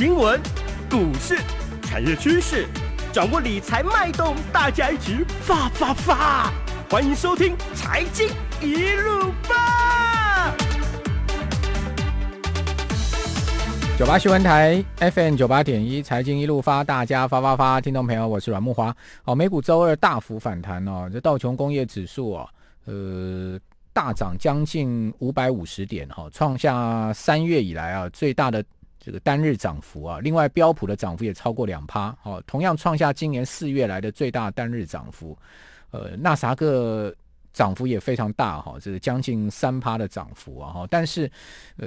新闻、股市、产业趋势，掌握理财脉动，大家一起发发发！欢迎收听《财经一路发》。九八新闻台 FM 九八点一，《财经一路发》，大家发发发！听众朋友，我是阮木华。哦，美股周二大幅反弹哦，这道琼工业指数哦，呃，大涨将近五百五十点哈，创下三月以来啊最大的。这个单日涨幅啊，另外标普的涨幅也超过两趴，哈，同样创下今年四月来的最大单日涨幅，呃，那啥个涨幅也非常大哈，这个将近三趴的涨幅啊，哈，但是，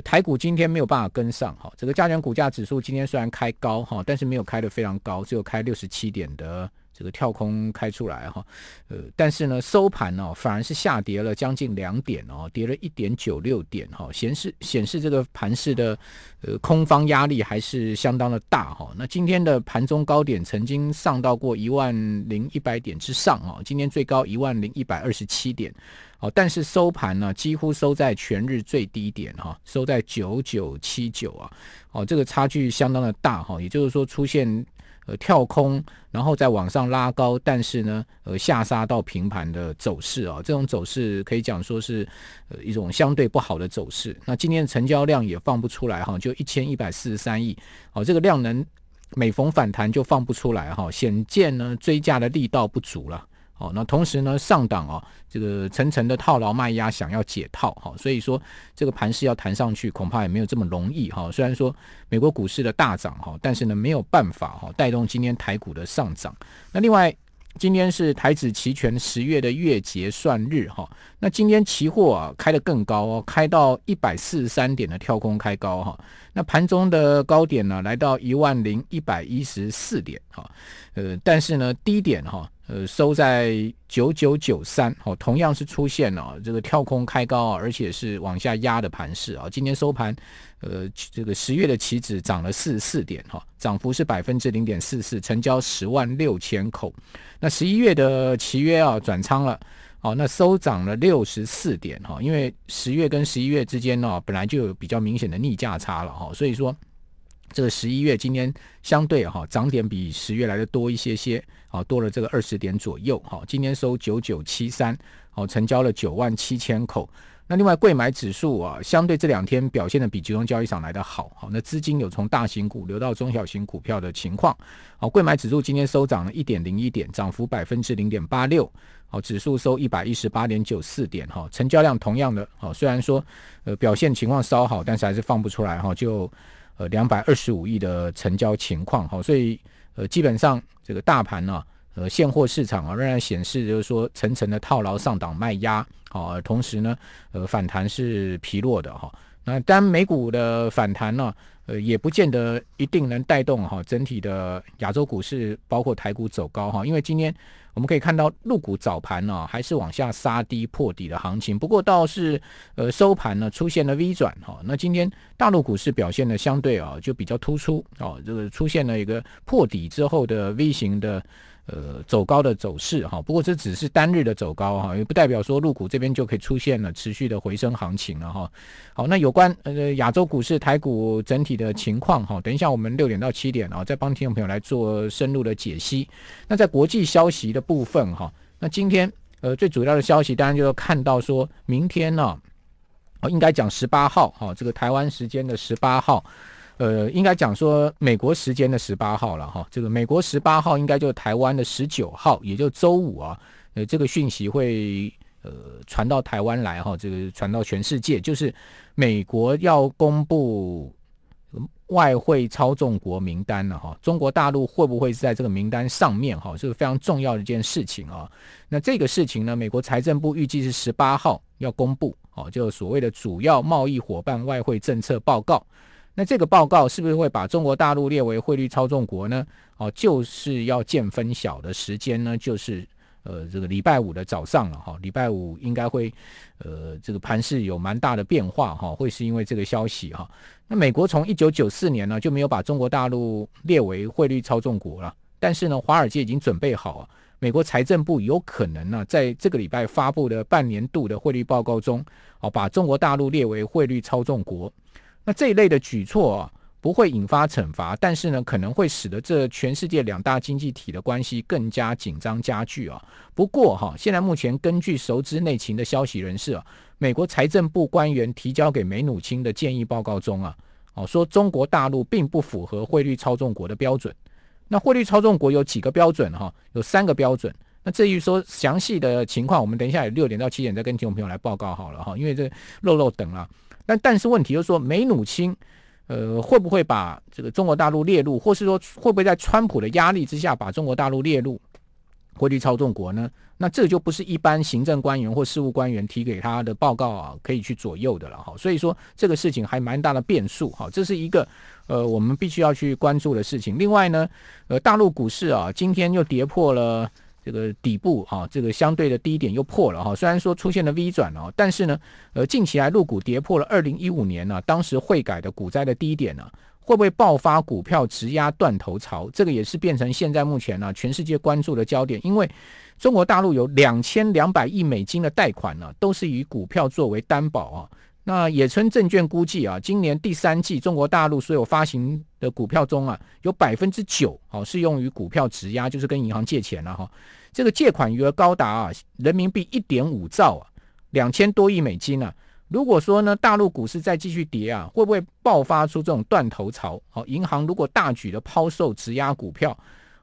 台股今天没有办法跟上哈，这个加权股价指数今天虽然开高哈，但是没有开得非常高，只有开六十七点的。这个跳空开出来哈，呃，但是呢，收盘呢反而是下跌了将近两点哦，跌了一点九六点哈，显示显示这个盘市的呃空方压力还是相当的大哈。那今天的盘中高点曾经上到过一万零一百点之上啊，今天最高一万零一百二十七点哦，但是收盘呢几乎收在全日最低点哈，收在九九七九啊，哦，这个差距相当的大哈，也就是说出现。呃，跳空，然后再往上拉高，但是呢，呃，下杀到平盘的走势啊，这种走势可以讲说是，呃，一种相对不好的走势。那今天的成交量也放不出来哈，就一千一百四十三亿，哦，这个量能每逢反弹就放不出来哈，显见呢追加的力道不足了。好，那同时呢，上档啊，这个层层的套牢卖压，想要解套，哈，所以说这个盘势要弹上去，恐怕也没有这么容易哈。虽然说美国股市的大涨哈，但是呢没有办法哈带动今天台股的上涨。那另外，今天是台指期权十月的月结算日哈，那今天期货啊开得更高，哦，开到一百四十三点的跳空开高哈，那盘中的高点呢来到一万零一百一十四点哈，呃，但是呢低点哈。呃，收在九九九三，好，同样是出现了这个跳空开高而且是往下压的盘势啊。今天收盘，呃，这个十月的期指涨了四十四点，哈，涨幅是百分之零点四四，成交十万六千口。那十一月的期约啊，转仓了，哦，那收涨了六十四点，哈，因为十月跟十一月之间呢，本来就有比较明显的逆价差了，哈，所以说。这个十一月，今天相对哈涨点比十月来的多一些些，好多了，这个二十点左右，好，今天收九九七三，好，成交了九万七千口。那另外，贵买指数啊，相对这两天表现的比集中交易场来的好，好，那资金有从大型股流到中小型股票的情况，好，贵买指数今天收涨了一点零一点，涨幅百分之零点八六，好，指数收一百一十八点九四点，哈，成交量同样的，好，虽然说呃表现情况稍好，但是还是放不出来，哈，就。呃，两百二十五亿的成交情况，好，所以呃，基本上这个大盘呢，呃，现货市场啊，仍然显示就是说层层的套牢上档卖压，好，同时呢，呃，反弹是疲弱的哈。那然美股的反弹呢，呃，也不见得一定能带动哈整体的亚洲股市，包括台股走高哈，因为今天。我们可以看到，陆股早盘啊，还是往下杀低破底的行情。不过倒是，呃，收盘呢出现了 V 转哈。那今天大陆股市表现的相对啊，就比较突出哦，这个出现了一个破底之后的 V 型的。呃，走高的走势哈，不过这只是单日的走高哈，也不代表说陆股这边就可以出现了持续的回升行情了哈。好，那有关呃亚洲股市、台股整体的情况哈，等一下我们六点到七点啊，再帮听众朋友来做深入的解析。那在国际消息的部分哈，那今天呃最主要的消息，当然就要看到说，明天呢，哦应该讲十八号哈，这个台湾时间的十八号。呃，应该讲说美国时间的十八号了哈，这个美国十八号应该就台湾的十九号，也就周五啊。呃，这个讯息会呃传到台湾来哈，这个传到全世界，就是美国要公布外汇操纵国名单了哈。中国大陆会不会是在这个名单上面哈？这是非常重要的一件事情啊。那这个事情呢，美国财政部预计是十八号要公布哦，就所谓的主要贸易伙伴外汇政策报告。那这个报告是不是会把中国大陆列为汇率操纵国呢？哦，就是要见分晓的时间呢，就是呃这个礼拜五的早上了哈，礼拜五应该会呃这个盘势有蛮大的变化哈，会是因为这个消息哈。那美国从一九九四年呢就没有把中国大陆列为汇率操纵国了，但是呢，华尔街已经准备好，美国财政部有可能呢在这个礼拜发布的半年度的汇率报告中，哦把中国大陆列为汇率操纵国。那这一类的举措啊，不会引发惩罚，但是呢，可能会使得这全世界两大经济体的关系更加紧张加剧啊。不过哈，现在目前根据熟知内情的消息人士啊，美国财政部官员提交给梅努钦的建议报告中啊，哦说中国大陆并不符合汇率操纵国的标准。那汇率操纵国有几个标准哈？有三个标准。那至于说详细的情况，我们等一下六点到七点再跟听众朋友来报告好了哈，因为这肉肉等了。但但是问题就是说，美努亲呃，会不会把这个中国大陆列入，或是说会不会在川普的压力之下把中国大陆列入汇率操纵国呢？那这就不是一般行政官员或事务官员提给他的报告啊，可以去左右的了哈。所以说这个事情还蛮大的变数哈，这是一个呃我们必须要去关注的事情。另外呢，呃，大陆股市啊，今天又跌破了。这个底部啊，这个相对的低点又破了哈。虽然说出现了 V 转啊，但是呢，呃，近期来入股跌破了二零一五年呢，当时汇改的股灾的低点呢，会不会爆发股票质押断头潮？这个也是变成现在目前呢，全世界关注的焦点，因为中国大陆有两千两百亿美金的贷款呢，都是以股票作为担保啊。那野村证券估计啊，今年第三季中国大陆所有发行的股票中啊，有百分之九哦，是用于股票质押，就是跟银行借钱了哈。这个借款余额高达啊，人民币一点五兆啊，两千多亿美金啊。如果说呢，大陆股市再继续跌啊，会不会爆发出这种断头潮？好，银行如果大举的抛售质押股票，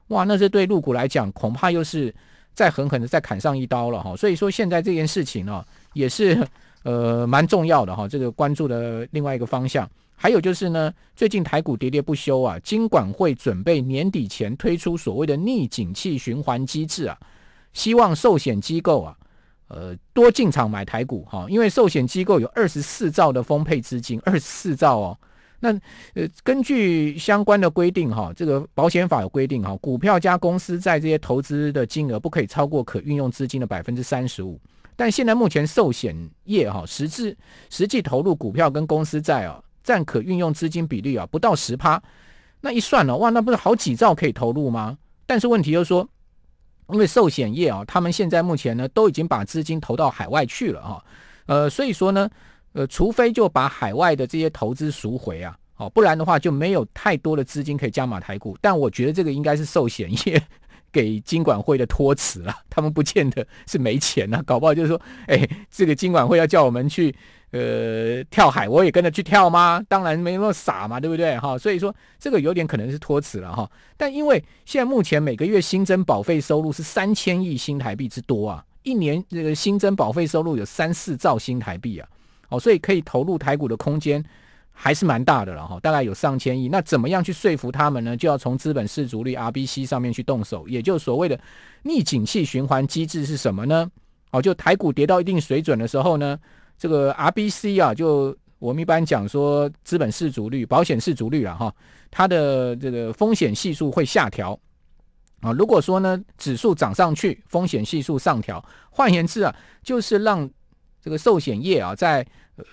哇，那这对入股来讲，恐怕又是再狠狠的再砍上一刀了哈。所以说，现在这件事情呢，也是。呃，蛮重要的哈，这个关注的另外一个方向，还有就是呢，最近台股喋喋不休啊，金管会准备年底前推出所谓的逆景气循环机制啊，希望寿险机构啊，呃，多进场买台股哈，因为寿险机构有二十四兆的丰沛资金，二十四兆哦，那呃，根据相关的规定哈，这个保险法有规定哈，股票加公司在这些投资的金额不可以超过可运用资金的百分之三十五。但现在目前寿险业哈实质实际投入股票跟公司债啊，占可运用资金比例啊不到十趴，那一算呢，哇，那不是好几兆可以投入吗？但是问题就是说，因为寿险业啊，他们现在目前呢都已经把资金投到海外去了啊，呃，所以说呢，呃，除非就把海外的这些投资赎回啊，哦，不然的话就没有太多的资金可以加码台股。但我觉得这个应该是寿险业。给金管会的托词了，他们不见得是没钱啊，搞不好就是说，哎，这个金管会要叫我们去，呃，跳海，我也跟着去跳吗？当然没那么傻嘛，对不对哈？所以说这个有点可能是托词了哈。但因为现在目前每个月新增保费收入是三千亿新台币之多啊，一年这个新增保费收入有三四兆新台币啊，哦，所以可以投入台股的空间。还是蛮大的了哈，大概有上千亿。那怎么样去说服他们呢？就要从资本市足率 RBC 上面去动手，也就是所谓的逆景气循环机制是什么呢？哦，就台股跌到一定水准的时候呢，这个 RBC 啊，就我们一般讲说资本市足率、保险市足率了哈，它的这个风险系数会下调啊。如果说呢，指数涨上去，风险系数上调，换言之啊，就是让这个寿险业啊在。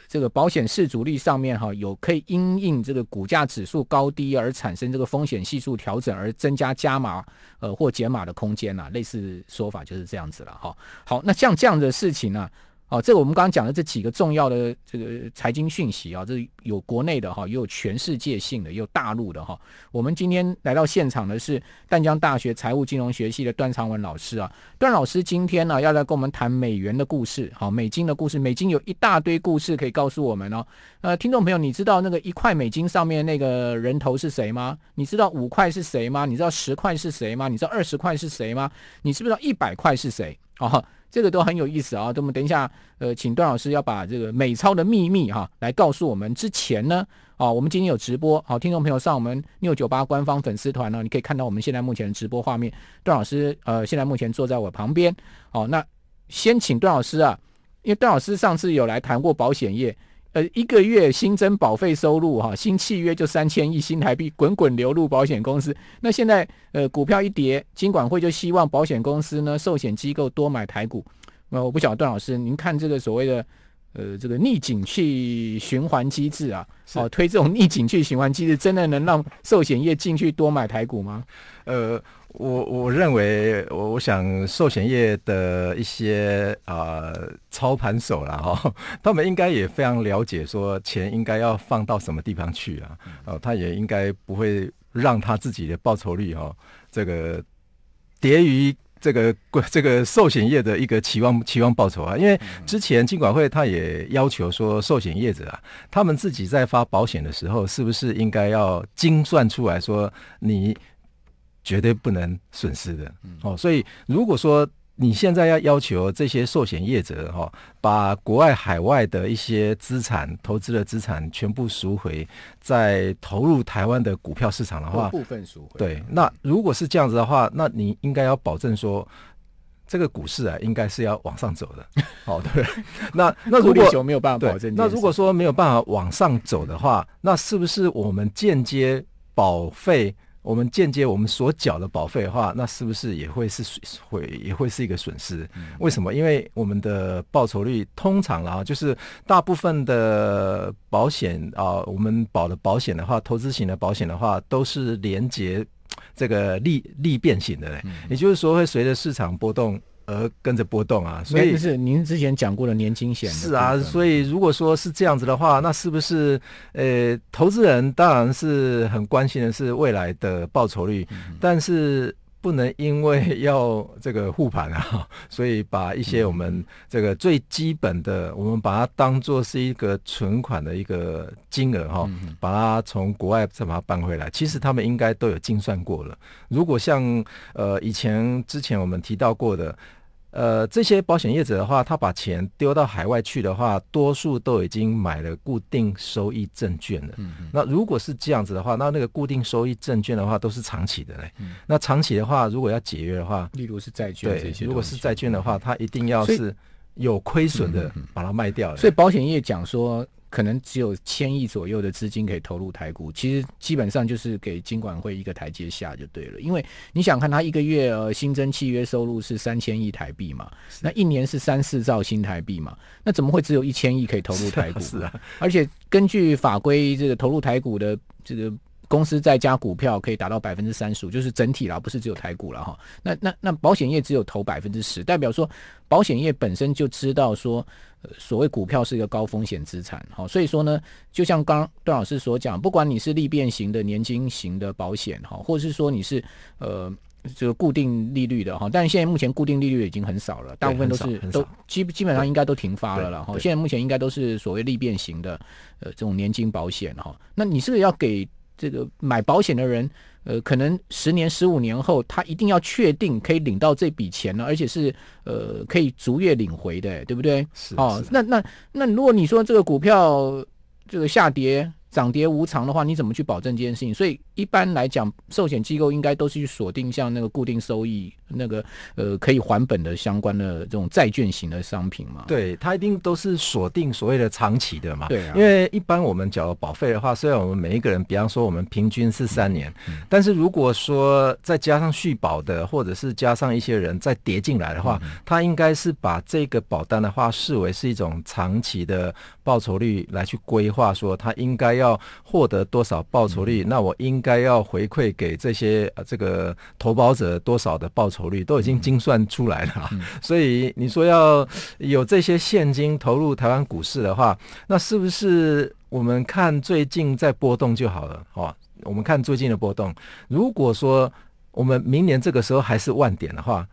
这个保险市主力上面哈，有可以因应这个股价指数高低而产生这个风险系数调整而增加加码呃或减码的空间呐，类似说法就是这样子了哈。好，那像这样的事情呢？哦，这个我们刚刚讲的这几个重要的这个财经讯息啊，这有国内的哈，也有全世界性的，也有大陆的哈。我们今天来到现场的是淡江大学财务金融学系的段长文老师啊。段老师今天呢要来跟我们谈美元的故事，好，美金的故事，美金有一大堆故事可以告诉我们哦。呃，听众朋友，你知道那个一块美金上面那个人头是谁吗？你知道五块是谁吗？你知道十块是谁吗？你知道二十块是谁吗？你知不知道一百块是谁？哦。这个都很有意思啊！那么等一下，呃，请段老师要把这个美钞的秘密哈来告诉我们。之前呢，啊，我们今天有直播，好，听众朋友上我们六九八官方粉丝团呢，你可以看到我们现在目前的直播画面。段老师，呃，现在目前坐在我旁边，好，那先请段老师啊，因为段老师上次有来谈过保险业。呃，一个月新增保费收入哈，新契约就三千亿新台币滚滚流入保险公司。那现在呃，股票一跌，金管会就希望保险公司呢、寿险机构多买台股。那我不晓得段老师，您看这个所谓的。呃，这个逆景气循环机制啊，好推这种逆景气循环机制，真的能让寿险业进去多买台股吗？呃，我我认为，我我想，寿险业的一些啊操盘手了哈，他们应该也非常了解，说钱应该要放到什么地方去啊，哦，他也应该不会让他自己的报酬率哈，这个跌于。这个 这个寿险业的一个期望期望报酬啊，因为之前金管会他也要求说，寿险业者啊，他们自己在发保险的时候，是不是应该要精算出来说，你绝对不能损失的？哦，所以如果说。你现在要要求这些寿险业者哈，把国外海外的一些资产投资的资产全部赎回，再投入台湾的股票市场的话，部分赎回。对，那如果是这样子的话，那你应该要保证说，这个股市啊，应该是要往上走的。哦，对，那那如果没有办法保证，那如果说没有办法往上走的话，那是不是我们间接保费？我们间接我们所缴的保费的话，那是不是也会是损会也会是一个损失？为什么？因为我们的报酬率通常啊，就是大部分的保险啊，我们保的保险的话，投资型的保险的话，都是连接这个利利变型的，也就是说会随着市场波动。而跟着波动啊，所以是您之前讲过的年金险是啊，所以如果说是这样子的话，那是不是呃，投资人当然是很关心的是未来的报酬率，但是不能因为要这个护盘啊，所以把一些我们这个最基本的，我们把它当做是一个存款的一个金额哈，把它从国外再把它搬回来，其实他们应该都有精算过了。如果像呃以前之前我们提到过的。呃，这些保险业者的话，他把钱丢到海外去的话，多数都已经买了固定收益证券了。嗯，那如果是这样子的话，那那个固定收益证券的话，都是长期的嘞。嗯，那长期的话，如果要解约的话，例如是债券这些，如果是债券的话，它一定要是有亏损的，把它卖掉。所以保险业讲说。可能只有千亿左右的资金可以投入台股，其实基本上就是给金管会一个台阶下就对了。因为你想看，他一个月呃新增契约收入是三千亿台币嘛，那一年是三四兆新台币嘛，那怎么会只有一千亿可以投入台股？是啊，而且根据法规，这个投入台股的这个公司再加股票可以达到百分之三十五，就是整体啦，不是只有台股了哈。那那那保险业只有投百分之十，代表说保险业本身就知道说。所谓股票是一个高风险资产，好，所以说呢，就像刚段老师所讲，不管你是利变型的、年金型的保险，哈，或者是说你是呃这个固定利率的，哈，但是现在目前固定利率已经很少了，大部分都是都基基本上应该都停发了了，哈，现在目前应该都是所谓利变型的呃这种年金保险，哈，那你是不是要给？这个买保险的人，呃，可能十年、十五年后，他一定要确定可以领到这笔钱呢，而且是呃，可以逐月领回的，对不对？是哦，那那那，如果你说这个股票这个下跌。涨跌无常的话，你怎么去保证这件事情？所以一般来讲，寿险机构应该都是去锁定像那个固定收益、那个呃可以还本的相关的这种债券型的商品嘛？对，它一定都是锁定所谓的长期的嘛？对。啊，因为一般我们缴保费的话，虽然我们每一个人，比方说我们平均是三年，但是如果说再加上续保的，或者是加上一些人再叠进来的话，它应该是把这个保单的话视为是一种长期的。报酬率来去规划，说他应该要获得多少报酬率，那我应该要回馈给这些这个投保者多少的报酬率，都已经精算出来了。所以你说要有这些现金投入台湾股市的话，那是不是我们看最近在波动就好了？哦，我们看最近的波动。如果说我们明年这个时候还是万点的话，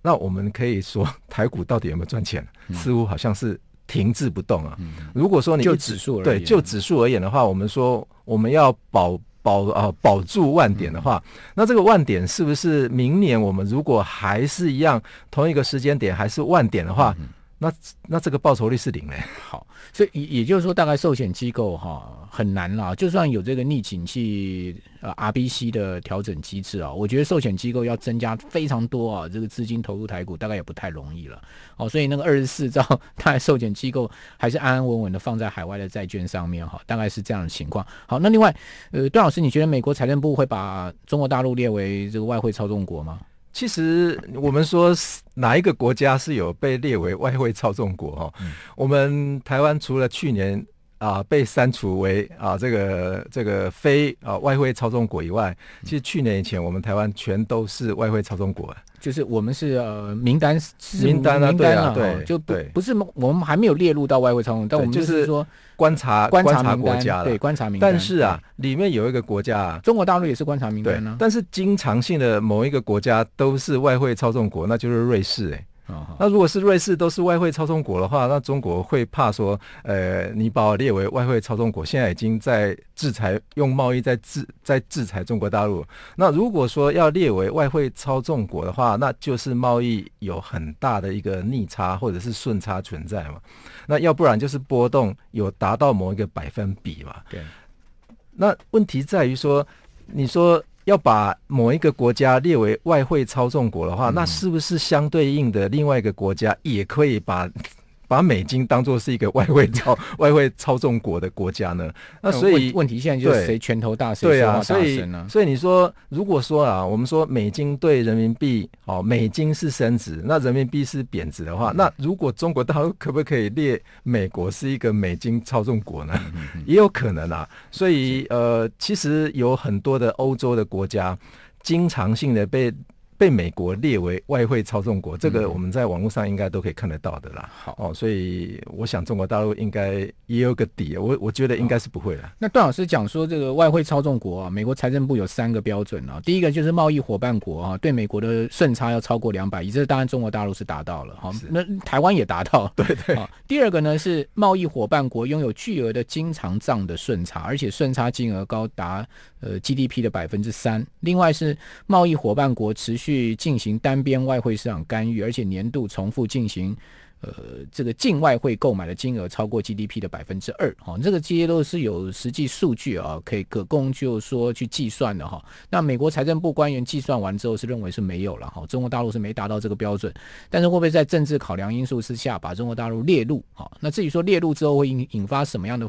那我们可以说台股到底有没有赚钱？似乎好像是。停滞不动啊！如果说你就指数而言对就指数而言的话，我们说我们要保保啊保住万点的话，那这个万点是不是明年我们如果还是一样同一个时间点还是万点的话？那那这个报酬率是零嘞，好，所以也就是说，大概寿险机构哈很难啦。就算有这个逆景气呃 RBC 的调整机制啊，我觉得寿险机构要增加非常多啊这个资金投入台股，大概也不太容易了哦，所以那个二十四兆，大概寿险机构还是安安稳稳的放在海外的债券上面哈，大概是这样的情况。好，那另外呃，段老师，你觉得美国财政部会把中国大陆列为这个外汇操纵国吗？其实我们说，哪一个国家是有被列为外汇操纵国？哈，我们台湾除了去年啊被删除为啊这个这个非啊外汇操纵国以外，其实去年以前我们台湾全都是外汇操纵国，就是我们是呃名单名单啊，对啊，就不是我们还没有列入到外汇操纵，但我们就是说。观察观察国家对观察名单。但是啊，里面有一个国家，中国大陆也是观察名单呢。但是经常性的某一个国家都是外汇操纵国，那就是瑞士。哎。那如果是瑞士都是外汇操纵国的话，那中国会怕说，呃，你把我列为外汇操纵国，现在已经在制裁，用贸易在制在制裁中国大陆。那如果说要列为外汇操纵国的话，那就是贸易有很大的一个逆差或者是顺差存在嘛？那要不然就是波动有达到某一个百分比嘛？对。那问题在于说，你说。要把某一个国家列为外汇操纵国的话，那是不是相对应的另外一个国家也可以把？把美金当做是一个外汇操 外汇操纵国的国家呢？那所以问题现在就是谁拳头大谁说话大声呢？所以你说如果说啊，我们说美金对人民币哦，美金是升值，那人民币是贬值的话，那如果中国陆可不可以列美国是一个美金操纵国呢？也有可能啊。所以呃，其实有很多的欧洲的国家经常性的被。被美国列为外汇操纵国，这个我们在网络上应该都可以看得到的啦。好哦，所以我想中国大陆应该也有个底，我我觉得应该是不会的。那段老师讲说，这个外汇操纵国，啊，美国财政部有三个标准啊。第一个就是贸易伙伴国啊，对美国的顺差要超过两百亿，这是当然中国大陆是达到了。好，那台湾也达到。对对。第二个呢是贸易伙伴国拥有巨额的经常账的顺差，而且顺差金额高达。呃，GDP 的百分之三，另外是贸易伙伴国持续进行单边外汇市场干预，而且年度重复进行，呃，这个境外汇购买的金额超过 GDP 的百分之二，哈，这个这些都是有实际数据啊，可以可供就说去计算的哈。那美国财政部官员计算完之后是认为是没有了哈，中国大陆是没达到这个标准，但是会不会在政治考量因素之下把中国大陆列入哈，那至于说列入之后会引引发什么样的？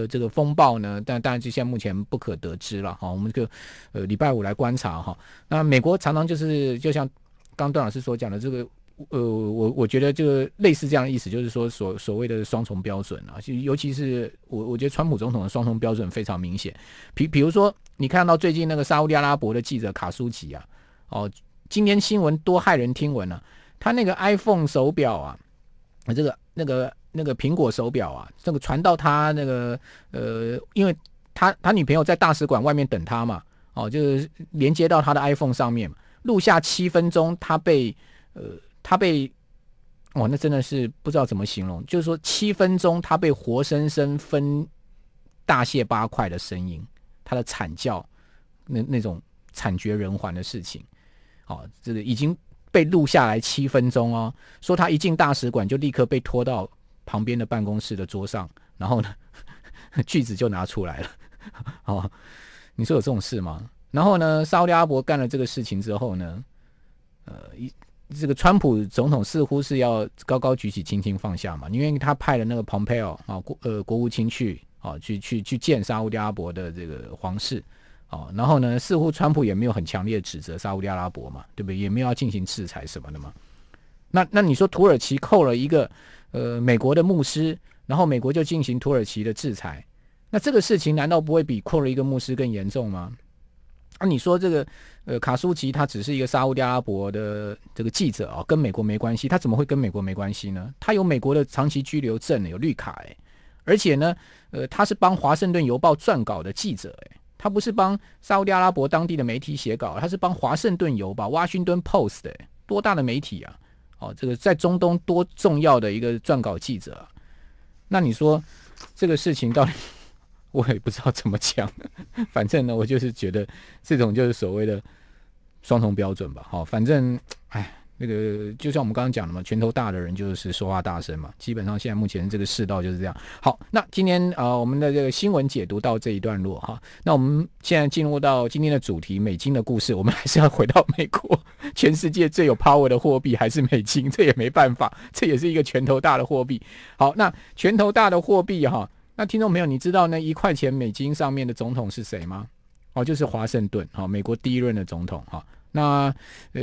的这个风暴呢？但当然，就现目前不可得知了哈。我们这个呃礼拜五来观察哈。那美国常常就是就像刚段老师所讲的这个呃，我我觉得就类似这样的意思，就是说所所谓的双重标准啊，就尤其是我我觉得川普总统的双重标准非常明显。比比如说，你看到最近那个沙利阿拉伯的记者卡舒吉啊，哦，今天新闻多骇人听闻啊，他那个 iPhone 手表啊，这个那个。那个苹果手表啊，这个传到他那个呃，因为他他女朋友在大使馆外面等他嘛，哦，就是连接到他的 iPhone 上面，录下七分钟他被呃他被哦，那真的是不知道怎么形容，就是说七分钟他被活生生分大卸八块的声音，他的惨叫，那那种惨绝人寰的事情，哦，这个已经被录下来七分钟哦，说他一进大使馆就立刻被拖到。旁边的办公室的桌上，然后呢，句子就拿出来了。哦，你说有这种事吗？然后呢，沙乌地阿伯干了这个事情之后呢，呃，一这个川普总统似乎是要高高举起，轻轻放下嘛，因为他派了那个蓬佩奥啊，国呃国务卿去啊，去去去见沙乌地阿伯的这个皇室啊，然后呢，似乎川普也没有很强烈指责沙乌地阿伯嘛，对不对？也没有要进行制裁什么的嘛。那那你说土耳其扣了一个？呃，美国的牧师，然后美国就进行土耳其的制裁，那这个事情难道不会比扩了一个牧师更严重吗？啊，你说这个呃，卡舒吉他只是一个沙地阿拉伯的这个记者啊，跟美国没关系，他怎么会跟美国没关系呢？他有美国的长期居留证，有绿卡，诶，而且呢，呃，他是帮《华盛顿邮报》撰稿的记者，诶，他不是帮沙地阿拉伯当地的媒体写稿，他是帮《华盛顿邮报》《华盛顿 post》的，多大的媒体啊！哦，这个在中东多重要的一个撰稿记者，那你说这个事情到底，我也不知道怎么讲。反正呢，我就是觉得这种就是所谓的双重标准吧。好，反正哎。那个就像我们刚刚讲的嘛，拳头大的人就是说话大声嘛。基本上现在目前这个世道就是这样。好，那今天啊，我们的这个新闻解读到这一段落哈。那我们现在进入到今天的主题，美金的故事。我们还是要回到美国，全世界最有 power 的货币还是美金，这也没办法，这也是一个拳头大的货币。好，那拳头大的货币哈，那听众朋友，你知道那一块钱美金上面的总统是谁吗？哦，就是华盛顿，哈，美国第一任的总统，哈。那呃，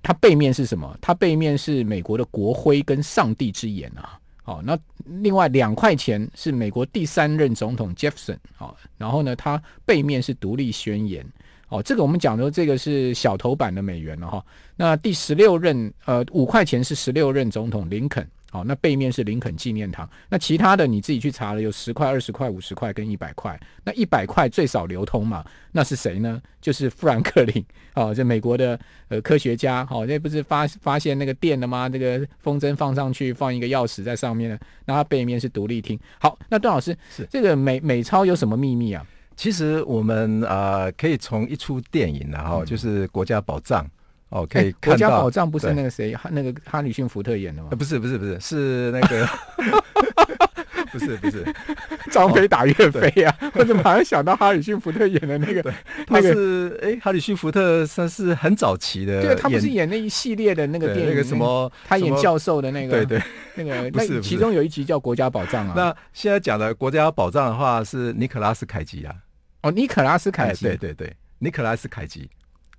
它背面是什么？它背面是美国的国徽跟上帝之眼啊。好，那另外两块钱是美国第三任总统杰弗逊啊。然后呢，它背面是独立宣言哦。这个我们讲的这个是小头版的美元了哈。那第十六任呃五块钱是十六任总统林肯。好，那背面是林肯纪念堂。那其他的你自己去查了，有十块、二十块、五十块跟一百块。那一百块最少流通嘛，那是谁呢？就是 富兰克林哦，这美国的呃科学家。好，那不是发发现那个电的吗？那个风筝放上去，放一个钥匙在上面那那背面是独立厅。好，那段老师是这个美美钞有什么秘密啊？其实我们呃可以从一出电影然后就是《国家宝藏》。哦，可以。国家宝藏不是那个谁，那个哈里逊福特演的吗？不是，不是，不是，是那个，不是，不是。张飞打岳飞啊？我怎么好像想到哈里逊福特演的那个？他是哎，哈里逊福特算是很早期的。对，他不是演那一系列的那个电影那个什么？他演教授的那个，对对。那个那其中有一集叫《国家宝藏》啊。那现在讲的《国家宝藏》的话，是尼可拉斯凯奇啊。哦，尼可拉斯凯奇，对对对，尼可拉斯凯奇。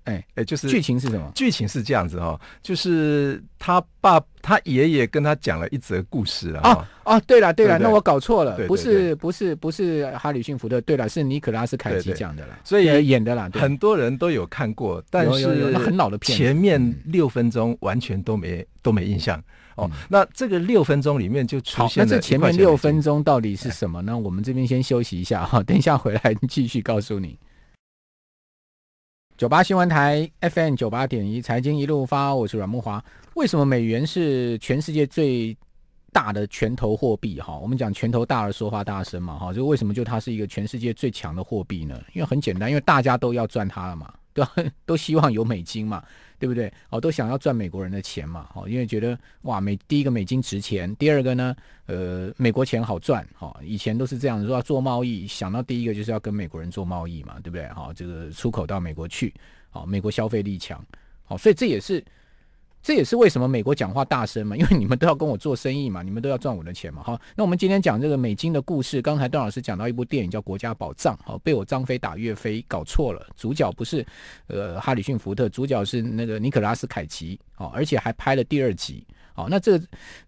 哎哎，就是剧情是什么？剧情是这样子哦，就是他爸他爷爷跟他讲了一则故事啊。哦哦，对了对了，那我搞错了，不是不是不是《哈里逊·福特》，对了，是尼可拉斯·凯奇讲的啦，所以演的啦。很多人都有看过，但是很老的片，前面六分钟完全都没都没印象哦。那这个六分钟里面就出现了，前面六分钟到底是什么？呢？我们这边先休息一下哈，等一下回来继续告诉你。九八新闻台 FM 九八点一，财经一路发，我是阮慕华。为什么美元是全世界最大的拳头货币？哈，我们讲拳头大而说话大声嘛，哈，就为什么就它是一个全世界最强的货币呢？因为很简单，因为大家都要赚它了嘛。对 都希望有美金嘛，对不对？哦，都想要赚美国人的钱嘛，哦，因为觉得哇，美第一个美金值钱，第二个呢，呃，美国钱好赚，哦，以前都是这样子说，要做贸易想到第一个就是要跟美国人做贸易嘛，对不对？哈，这个出口到美国去，哦，美国消费力强，哦，所以这也是。这也是为什么美国讲话大声嘛，因为你们都要跟我做生意嘛，你们都要赚我的钱嘛，哈。那我们今天讲这个美金的故事，刚才段老师讲到一部电影叫《国家宝藏》，好，被我张飞打岳飞搞错了，主角不是呃哈里逊福特，主角是那个尼可拉斯凯奇，好，而且还拍了第二集，好，那这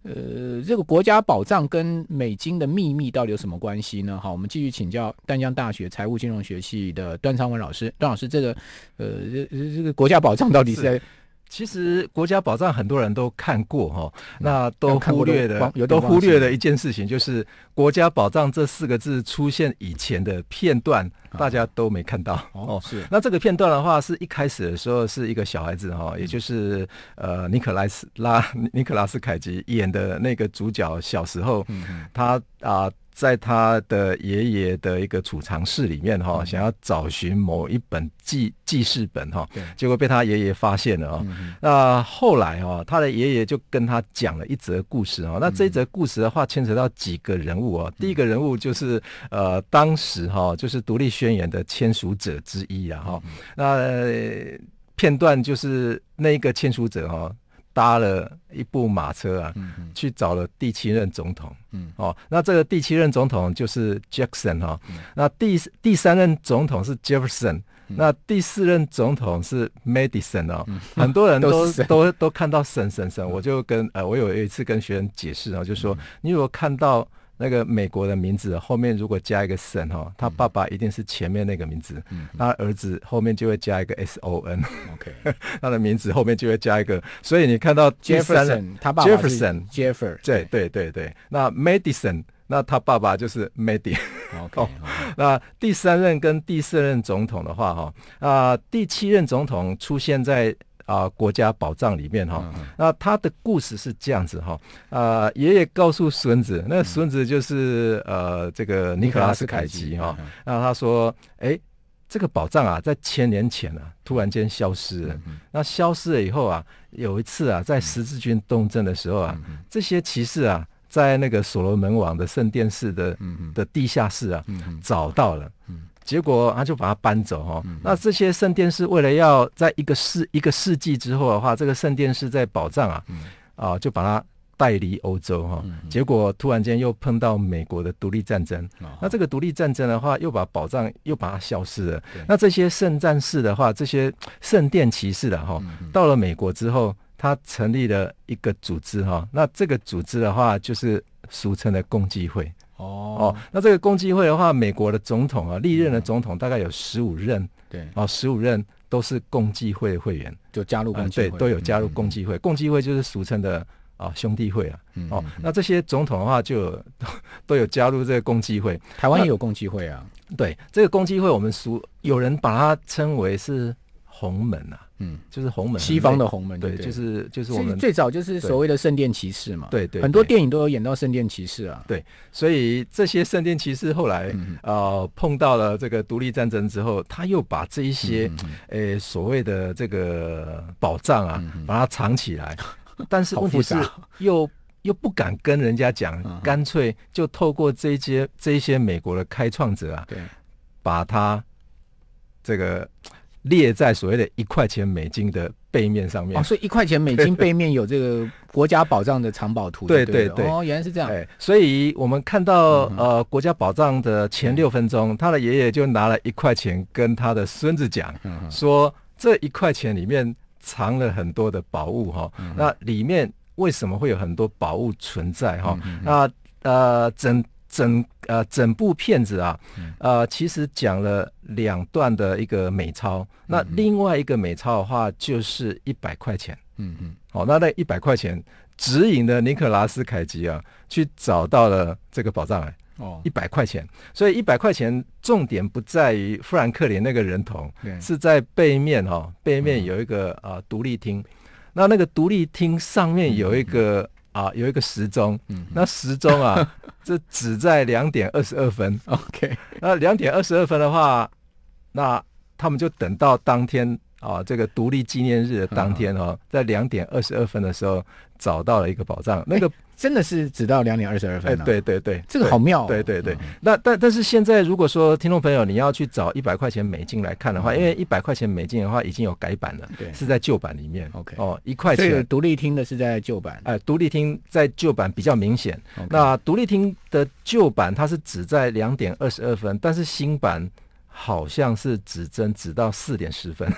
呃这个《国家宝藏》跟美金的秘密到底有什么关系呢？好，我们继续请教丹江大学财务金融学系的段昌文老师，段老师，这个呃这这个《国家宝藏》到底是在？其实《国家宝藏》很多人都看过哈，那都忽略的，都忽略的一件事情就是《国家宝藏》这四个字出现以前的片段，大家都没看到哦。是，那这个片段的话，是一开始的时候是一个小孩子哈，也就是呃尼克拉斯拉尼克拉斯凯奇演的那个主角小时候，他啊。在他的爷爷的一个储藏室里面哈，想要找寻某一本记记事本哈，结果被他爷爷发现了哈。那后来哦，他的爷爷就跟他讲了一则故事哦。那这则故事的话，牵扯到几个人物啊。第一个人物就是呃，当时哈，就是独立宣言的签署者之一啊哈。那片段就是那一个签署者哈。搭了一部马车啊，去找了第七任总统。嗯，哦，那这个第七任总统就是 Jackson 哈。那第第三任总统是 Jefferson，那第四任总统是 Madison 哦。很多人都 都都看到神神神，我就跟呃，我有一次跟学生解释啊，就说你如果看到。那个美国的名字后面如果加一个省哈，他爸爸一定是前面那个名字，他儿子后面就会加一个 son。OK，他的名字后面就会加一个，所以你看到 Jefferson，他爸爸 j e f f e r s o n j e f f e r 对对对对。那 Madison，那他爸爸就是 Madie。OK，那第三任跟第四任总统的话哈，啊，第七任总统出现在。啊，国家宝藏里面哈，那他的故事是这样子哈。啊，爷爷告诉孙子，那孙子就是呃，这个尼克拉斯凯奇哈。那他说，哎，这个宝藏啊，在千年前啊，突然间消失了。那消失了以后啊，有一次啊，在十字军东征的时候啊，这些骑士啊，在那个所罗门王的圣殿式的的地下室啊，找到了。结果他就把它搬走哈，那这些圣殿是为了要在一个世一个世纪之后的话，这个圣殿是在宝藏啊，啊就把它带离欧洲哈。结果突然间又碰到美国的独立战争，那这个独立战争的话，又把宝藏又把它消失了。那这些圣战士的话，这些圣殿骑士的哈，到了美国之后，他成立了一个组织哈。那这个组织的话，就是俗称的共济会。哦，那这个共济会的话，美国的总统啊，历任的总统大概有十五任，对，哦，十五任都是共济会的会员，就加入共对都有加入共济会。共济会就是俗称的啊兄弟会啊，哦，那这些总统的话就 都有加入这个共济会，台湾也有共济会啊。对，这个共济会我们俗有人把它称为是红门啊。嗯，就是红门，西方的红门，对，就是就是我们最早就是所谓的圣殿骑士嘛，对对，很多电影都有演到圣殿骑士啊，对，所以这些圣殿骑士后来呃碰到了这个独立战争之后，他又把这一些呃所谓的这个宝藏啊，把它藏起来，但是问题是又又不敢跟人家讲，干脆就透过这些这些美国的开创者啊，对，把他这个。列在所谓的一块钱美金的背面上面哦，所以一块钱美金 背面有这个国家宝藏的藏宝图，对对对，哦，原来是这样。哎，所以我们看到呃国家宝藏的前六分钟，他的爷爷就拿了一块钱跟他的孙子讲，说这一块钱里面藏了很多的宝物哈。那里面为什么会有很多宝物存在哈？那呃整。整呃整部片子啊，呃其实讲了两段的一个美钞，那另外一个美钞的话就是一百块钱，嗯嗯，好，那那一百块钱指引的尼克拉斯凯奇啊去找到了这个宝藏，哦，一百块钱，所以一百块钱重点不在于富兰克林那个人头，是在背面哈，背面有一个啊独立厅，那那个独立厅上面有一个。啊，有一个时钟，那时钟啊，这指在两点二十二分。OK，那两点二十二分的话，那他们就等到当天。啊，这个独立纪念日的当天哦，在两点二十二分的时候找到了一个宝藏，那个真的是只到两点二十二分。哎，对对对，这个好妙。对对对，那但但是现在如果说听众朋友你要去找一百块钱美金来看的话，因为一百块钱美金的话已经有改版了，对，是在旧版里面。OK，哦，一块钱。这个独立厅的是在旧版，哎，独立厅在旧版比较明显。那独立厅的旧版它是只在两点二十二分，但是新版。好像是指针指到四点十分，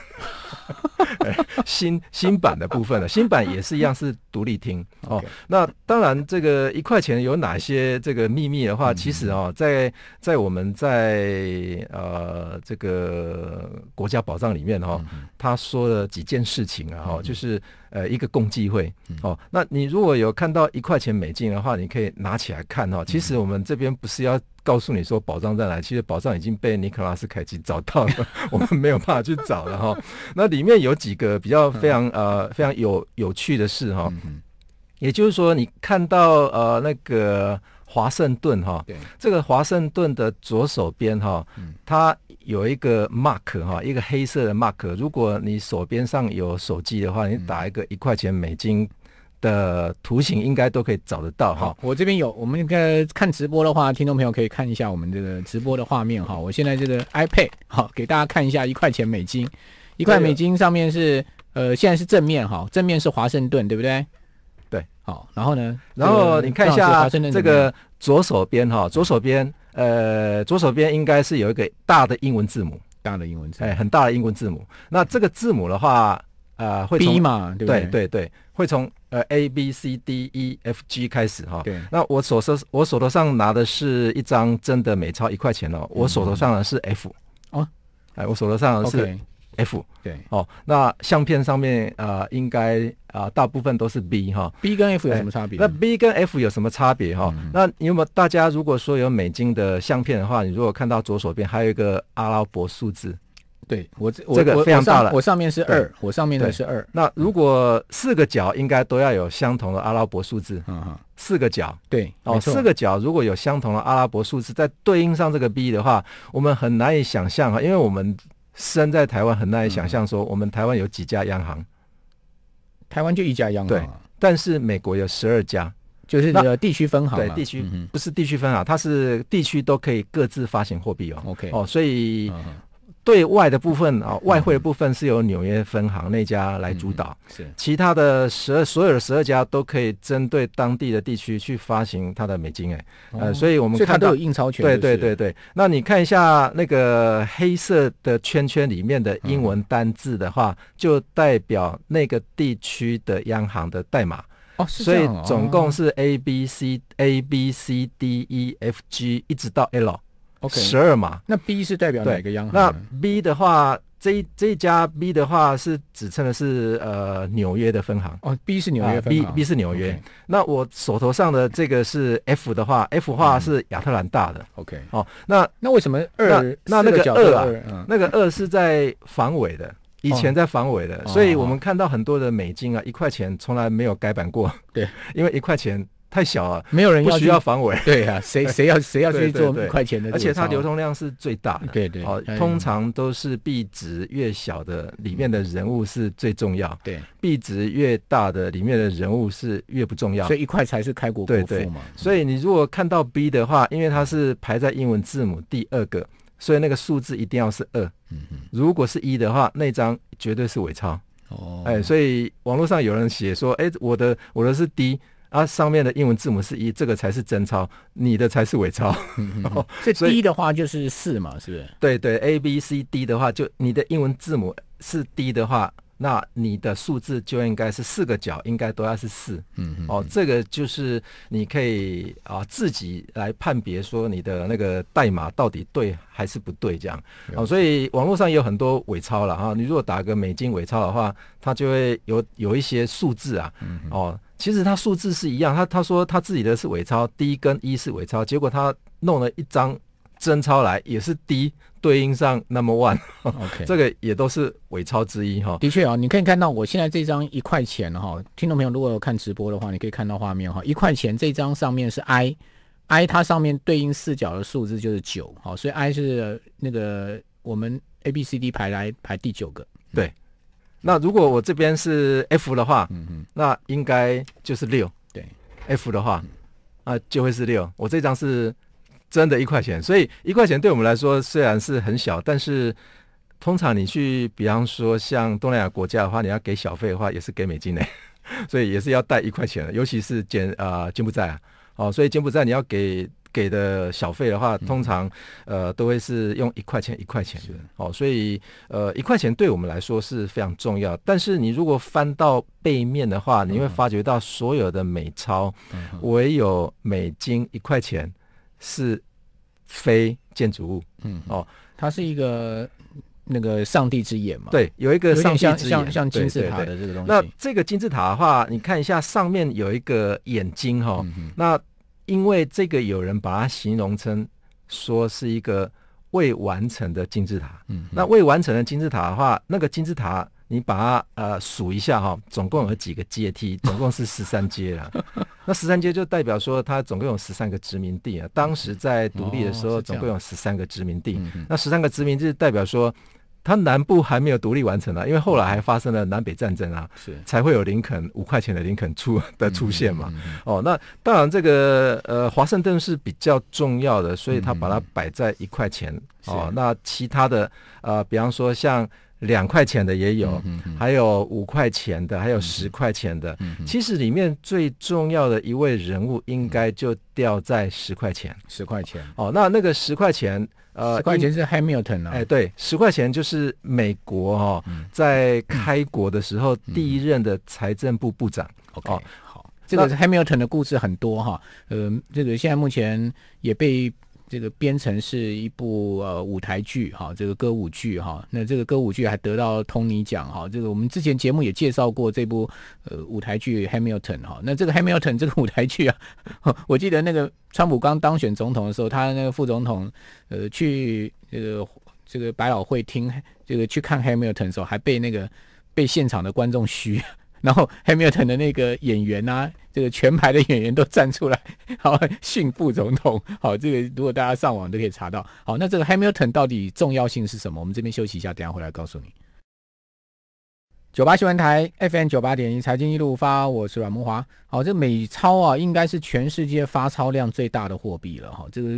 新新版的部分了，新版也是一样是独立听哦。那当然，这个一块钱有哪些这个秘密的话，其实哦，在在我们在呃这个国家宝藏里面哈，他说了几件事情啊哈，就是呃一个共济会哦。那你如果有看到一块钱美金的话，你可以拿起来看哦。其实我们这边不是要。告诉你说宝藏在哪？其实宝藏已经被尼克拉斯凯奇找到了，我们没有办法去找了哈。那里面有几个比较非常呃非常有有趣的事哈。也就是说，你看到呃那个华盛顿哈，这个华盛顿的左手边哈，它有一个 mark 哈，一个黑色的 mark。如果你手边上有手机的话，你打一个一块钱美金。的图形应该都可以找得到哈。我这边有，我们应该看直播的话，听众朋友可以看一下我们这个直播的画面哈。我现在这个 iPad 好，给大家看一下一块钱美金，一块美金上面是呃，现在是正面哈，正面是华盛顿对不对？对，好，然后呢，然后你看一下这个左手边哈，左手边呃，左手边应该是有一个大的英文字母，大的英文字，哎，很大的英文字母。那这个字母的话。啊，会从 B 嘛？对对对，会从呃 A B C D E F G 开始哈。对，那我手手我手头上拿的是一张真的美钞一块钱哦，我手头上的是 F 哦，哎，我手头上是 F 对哦。那相片上面啊，应该啊大部分都是 B 哈。B 跟 F 有什么差别？那 B 跟 F 有什么差别哈？那有没有大家如果说有美金的相片的话，你如果看到左手边还有一个阿拉伯数字。对，我这个非常大了。我上面是二，我上面的是二。那如果四个角应该都要有相同的阿拉伯数字，嗯哼，四个角对，哦，四个角如果有相同的阿拉伯数字，在对应上这个 B 的话，我们很难以想象啊，因为我们身在台湾，很难以想象说我们台湾有几家央行，台湾就一家央行，对，但是美国有十二家，就是个地区分行对地区嗯，不是地区分行，它是地区都可以各自发行货币哦，OK，哦，所以。对外的部分啊，外汇的部分是由纽约分行那家来主导，是其他的十二所有的十二家都可以针对当地的地区去发行它的美金，哎，呃，所以我们看到印钞对对对对，那你看一下那个黑色的圈圈里面的英文单字的话，就代表那个地区的央行的代码哦，所以总共是 A B C A B C D E F G 一直到 L。十二嘛，那 B 是代表哪个央行？那 B 的话，这这家 B 的话是指称的是呃纽约的分行哦。B 是纽约，B B 是纽约。那我手头上的这个是 F 的话，F 话是亚特兰大的。OK，哦，那那为什么二？那那个二啊，那个二是在防伪的，以前在防伪的，所以我们看到很多的美金啊，一块钱从来没有改版过。对，因为一块钱。太小了，没有人要需要防伪。对啊，谁谁要谁要去做一块钱的，而且它流通量是最大的。对对，通常都是币值越小的里面的人物是最重要。对，币值越大的里面的人物是越不重要。所以一块才是开国国富嘛。所以你如果看到 B 的话，因为它是排在英文字母第二个，所以那个数字一定要是二。嗯嗯。如果是一的话，那张绝对是伪钞。哦。哎，所以网络上有人写说，哎，我的我的是 D。啊，上面的英文字母是一，这个才是真钞，你的才是伪钞。这 所以 D 的话就是四嘛，是不是？对对，A B C D 的话，就你的英文字母是 D 的话，那你的数字就应该是四个角，应该都要是四。嗯嗯。哦，这个就是你可以啊自己来判别说你的那个代码到底对还是不对这样。哦，所以网络上也有很多伪钞了哈。你如果打个美金伪钞的话，它就会有有一些数字啊，哦。其实他数字是一样，他他说他自己的是伪钞，d 跟 E 一是伪钞，结果他弄了一张真钞来，也是 D 对应上 number one，OK，这个也都是伪钞之一哈。的确啊，你可以看到我现在这张一块钱哈，听众朋友如果有看直播的话，你可以看到画面哈，一块钱这张上面是 I，I 它上面对应四角的数字就是九，好，所以 I 是那个我们 A B C D 排来排第九个，对。那如果我这边是 F 的话，嗯嗯，那应该就是六。对，F 的话，那就会是六。我这张是真的一块钱，所以一块钱对我们来说虽然是很小，但是通常你去，比方说像东南亚国家的话，你要给小费的话也是给美金的，所以也是要带一块钱，的，尤其是柬啊柬埔寨啊，哦，所以柬埔寨你要给。给的小费的话，通常呃都会是用一块钱一块钱的哦，所以呃一块钱对我们来说是非常重要。但是你如果翻到背面的话，你会发觉到所有的美钞，唯有美金一块钱是非建筑物。嗯哦，它是一个那个上帝之眼嘛？对，有一个上帝之眼，像像金字塔的这个东西。那这个金字塔的话，你看一下上面有一个眼睛哈，那。因为这个有人把它形容成说是一个未完成的金字塔。嗯，那未完成的金字塔的话，那个金字塔你把它呃数一下哈，总共有几个阶梯？总共是十三阶啊。那十三阶就代表说它总共有十三个殖民地啊。当时在独立的时候，总共有十三个殖民地。那十三个殖民地代表说。它南部还没有独立完成呢，因为后来还发生了南北战争啊，是才会有林肯五块钱的林肯出 的出现嘛。哦，那当然这个呃华盛顿是比较重要的，所以他把它摆在一块钱哦。那其他的呃，比方说像两块钱的也有，还有五块钱的，还有十块钱的。其实里面最重要的一位人物应该就掉在十块钱，十块钱哦。那那个十块钱。呃，十块钱是 Hamilton 啊！哎，对，十块钱就是美国哈，在开国的时候第一任的财政部部长。OK，好，这个 Hamilton 的故事很多哈。呃，这个现在目前也被。这个编程是一部呃舞台剧哈，这个歌舞剧哈。那这个歌舞剧还得到通尼奖哈。这个我们之前节目也介绍过这部呃舞台剧 Hamilton 哈。那这个 Hamilton 这个舞台剧啊，我记得那个川普刚当选总统的时候，他那个副总统呃去这个这个百老汇听这个去看 Hamilton 的时候，还被那个被现场的观众嘘，然后 Hamilton 的那个演员啊。这个全排的演员都站出来，好训副总统，好这个如果大家上网都可以查到，好那这个 Hamilton 到底重要性是什么？我们这边休息一下，等下回来告诉你。九八新闻台 FM 九八点一财经一路发，我是阮孟华。好，这美钞啊，应该是全世界发钞量最大的货币了哈。这个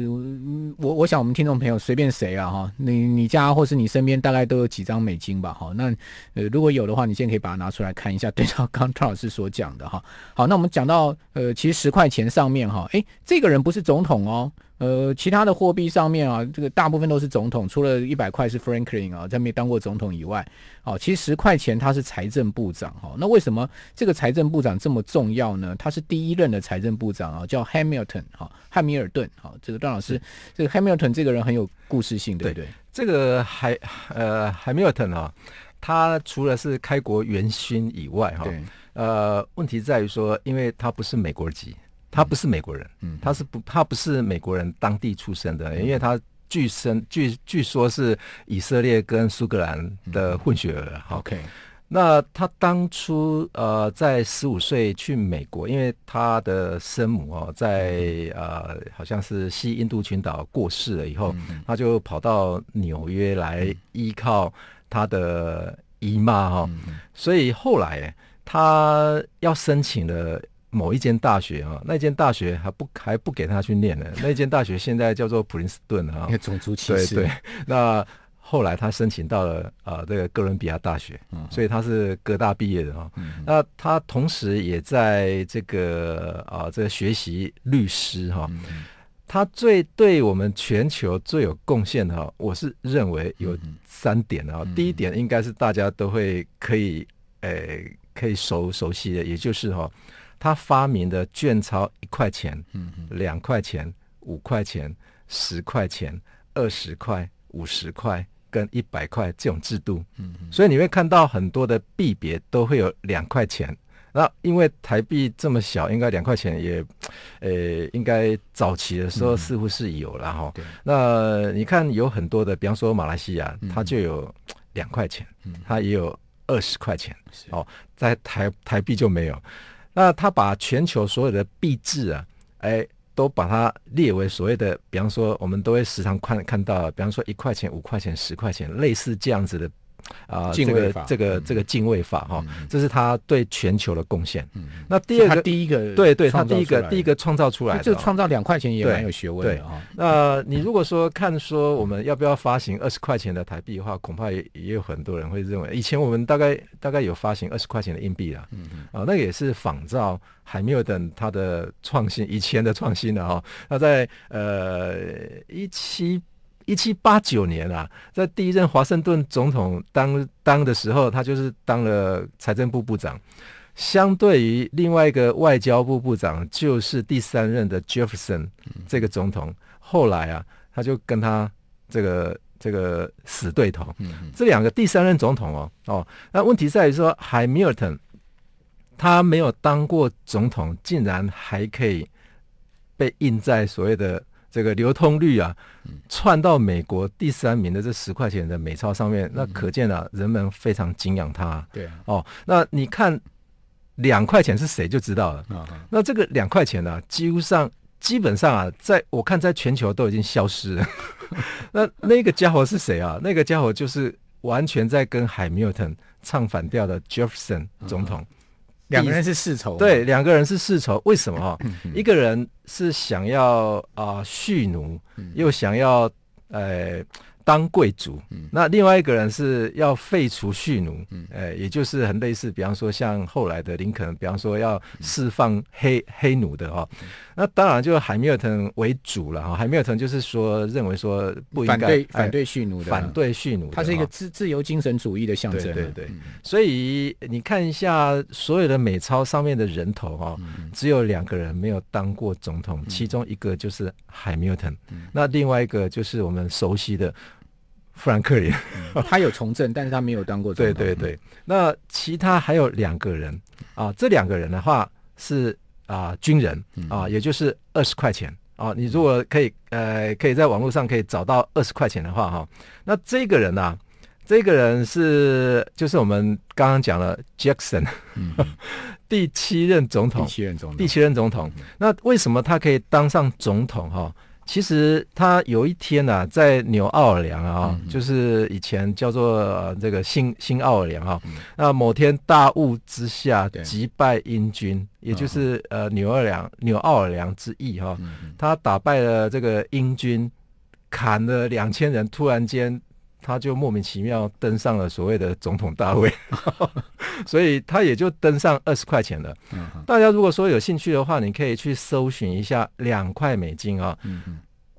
我我想我们听众朋友随便谁啊哈，你你家或是你身边大概都有几张美金吧。哈。那呃如果有的话，你现在可以把它拿出来看一下，对照刚张老师所讲的哈。好，那我们讲到呃，其实十块钱上面哈，哎，这个人不是总统哦。呃，其他的货币上面啊，这个大部分都是总统，除了一百块是 Franklin 啊，他没当过总统以外，哦，其实十块钱他是财政部长哈。那为什么这个财政部长这么重要呢？他是第一任的财政部长啊，叫 Hamilton 哈，汉密尔顿哈。这个段老师，这个 Hamilton 这个人很有故事性不对，这个海呃 Hamilton 啊，他除了是开国元勋以外哈，呃，问题在于说，因为他不是美国籍。他不是美国人，嗯，他是不，他不是美国人，当地出生的，因为他据生据据说是以色列跟苏格兰的混血儿。OK，那他当初呃在十五岁去美国，因为他的生母哦在呃好像是西印度群岛过世了以后，他就跑到纽约来依靠他的姨妈哈，所以后来他要申请的。某一间大学啊，那间大学还不还不给他去念呢。那间大学现在叫做普林斯顿啊，种族歧视。对对，那后来他申请到了啊，这个哥伦比亚大学，所以他是哥大毕业的啊。那他同时也在这个啊，这学习律师哈。他最对我们全球最有贡献的哈，我是认为有三点啊。第一点应该是大家都会可以诶，可以熟熟悉的，也就是哈。他发明的卷钞一块钱、两块钱、五块钱、十块钱、二十块、五十块跟一百块这种制度，所以你会看到很多的币别都会有两块钱。那因为台币这么小，应该两块钱也，呃，应该早期的时候似乎是有了哈。那你看有很多的，比方说马来西亚，它就有两块钱，它也有二十块钱哦，在台台币就没有。那他把全球所有的币制啊，哎，都把它列为所谓的，比方说，我们都会时常看看到，比方说一块钱、五块钱、十块钱，类似这样子的。啊，禁卫这个这个敬畏法哈，这是他对全球的贡献。嗯，那第二个，第一个，对对，他第一个第一个创造出来，就创造两块钱也蛮有学问的啊。那你如果说看说我们要不要发行二十块钱的台币的话，恐怕也也有很多人会认为，以前我们大概大概有发行二十块钱的硬币了，嗯嗯，啊，那也是仿照海尔等他的创新，以前的创新的哈。那在呃一七。一七八九年啊，在第一任华盛顿总统当当的时候，他就是当了财政部部长。相对于另外一个外交部部长，就是第三任的杰 o n 这个总统。后来啊，他就跟他这个这个死对头，这两个第三任总统哦哦，那问题在于说，海米尔顿他没有当过总统，竟然还可以被印在所谓的。这个流通率啊，窜到美国第三名的这十块钱的美钞上面，那可见啊，人们非常敬仰他。对，哦，那你看两块钱是谁就知道了。那这个两块钱呢，几乎上基本上啊，在我看，在全球都已经消失。那那个家伙是谁啊？那个家伙就是完全在跟海尔顿唱反调的杰 o n 总统。两个人是世仇，对，两个人是世仇，为什么？哈，一个人是想要啊蓄奴，又想要诶。当贵族，那另外一个人是要废除蓄奴，嗯、哎，也就是很类似，比方说像后来的林肯，比方说要释放黑黑奴的哈。那当然就是海尔顿为主了哈。海尔顿就是说认为说不应该反对反对蓄奴的反对蓄奴，他是一个自自由精神主义的象征。对对，所以你看一下所有的美钞上面的人头哈，只有两个人没有当过总统，其中一个就是海尔顿，那另外一个就是我们熟悉的。富兰克林，他有从政，但是他没有当过总统。对对对，那其他还有两个人啊，这两个人的话是啊，军人啊，也就是二十块钱啊。你如果可以，呃，可以在网络上可以找到二十块钱的话哈，那这个人呢，这个人是就是我们刚刚讲了 Jackson，第七任总统，第七任总统。那为什么他可以当上总统哈？其实他有一天呐，在纽奥尔良啊，就是以前叫做这个新新奥尔良啊，那某天大雾之下击败英军，也就是呃纽二良纽奥尔良之役哈，他打败了这个英军，砍了两千人，突然间。他就莫名其妙登上了所谓的总统大位，所以他也就登上二十块钱了。大家如果说有兴趣的话，你可以去搜寻一下两块美金啊，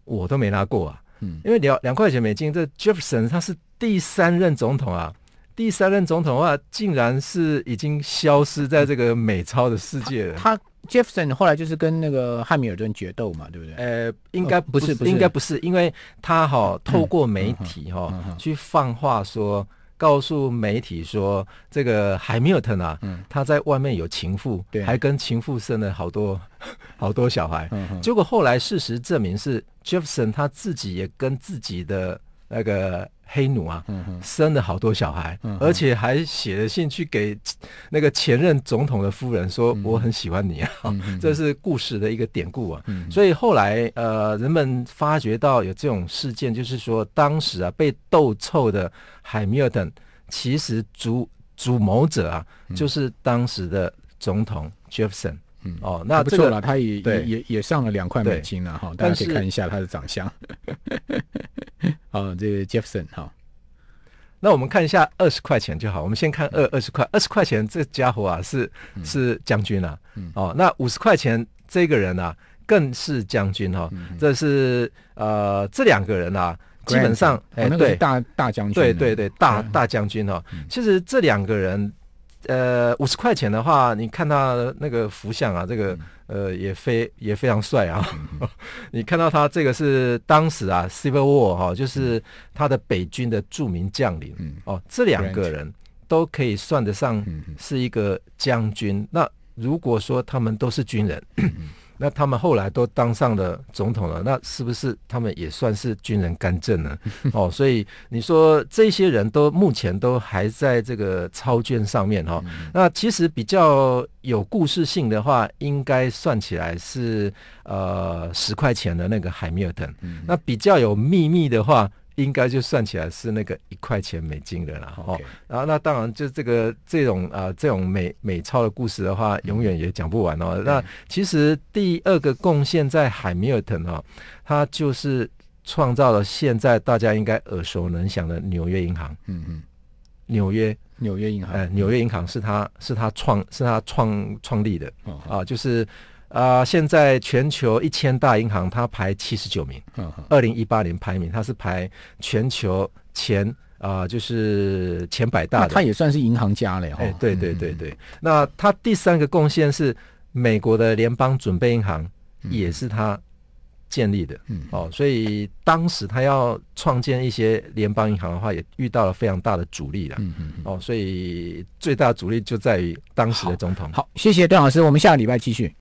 我都没拿过啊，因为两两块钱美金，这 Jefferson 他是第三任总统啊。第三任总统的话，竟然是已经消失在这个美钞的世界了。他杰 o n 后来就是跟那个汉密尔顿决斗嘛，对不对？呃，应该不是，应该不是，因为他哈透过媒体哈去放话说，告诉媒体说这个海密尔顿啊，他在外面有情妇，还跟情妇生了好多 好多小孩。结果后来事实证明是杰 o n 他自己也跟自己的那个。黑奴啊，生了好多小孩，而且还写了信去给那个前任总统的夫人说：“我很喜欢你啊。” 这是故事的一个典故啊。所以后来呃，人们发觉到有这种事件，就是说当时啊被斗臭的海米尔顿，其实主主谋者啊就是当时的总统杰斐逊。嗯哦，那不错了，他也也也上了两块美金了哈，大家可以看一下他的长相。啊，这个杰夫森哈，那我们看一下二十块钱就好。我们先看二二十块二十块钱，这家伙啊是是将军嗯、哦，那五十块钱这个人啊更是将军哈。这是呃，这两个人啊基本上哎对大大将军，对对对大大将军哈。其实这两个人。呃，五十块钱的话，你看他那个福相啊，这个呃也非也非常帅啊。你看到他这个是当时啊，Civil War 哈，就是他的北军的著名将领哦，这两个人都可以算得上是一个将军。那如果说他们都是军人。那他们后来都当上了总统了，那是不是他们也算是军人干政呢？哦，所以你说这些人都目前都还在这个操卷上面哈。那其实比较有故事性的话，应该算起来是呃十块钱的那个海米尔顿。那比较有秘密的话。应该就算起来是那个一块钱美金的啦，哈，然后那当然就这个这种啊这种美美钞的故事的话，永远也讲不完哦。那其实第二个贡献在海米尔顿哦，他就是创造了现在大家应该耳熟能详的纽约银行，嗯嗯，纽约纽约银行，哎，纽约银行是他是他创是他创创立的，啊，就是。啊，现在全球一千大银行，它排七十九名。嗯，二零一八年排名，它是排全球前啊，就是前百大的。它也算是银行家了哈。哎，对对对对。那他第三个贡献是美国的联邦准备银行也是他建立的。嗯，哦，所以当时他要创建一些联邦银行的话，也遇到了非常大的阻力了。嗯嗯。哦，所以最大阻力就在于当时的总统。好，谢谢段老师，我们下个礼拜继续。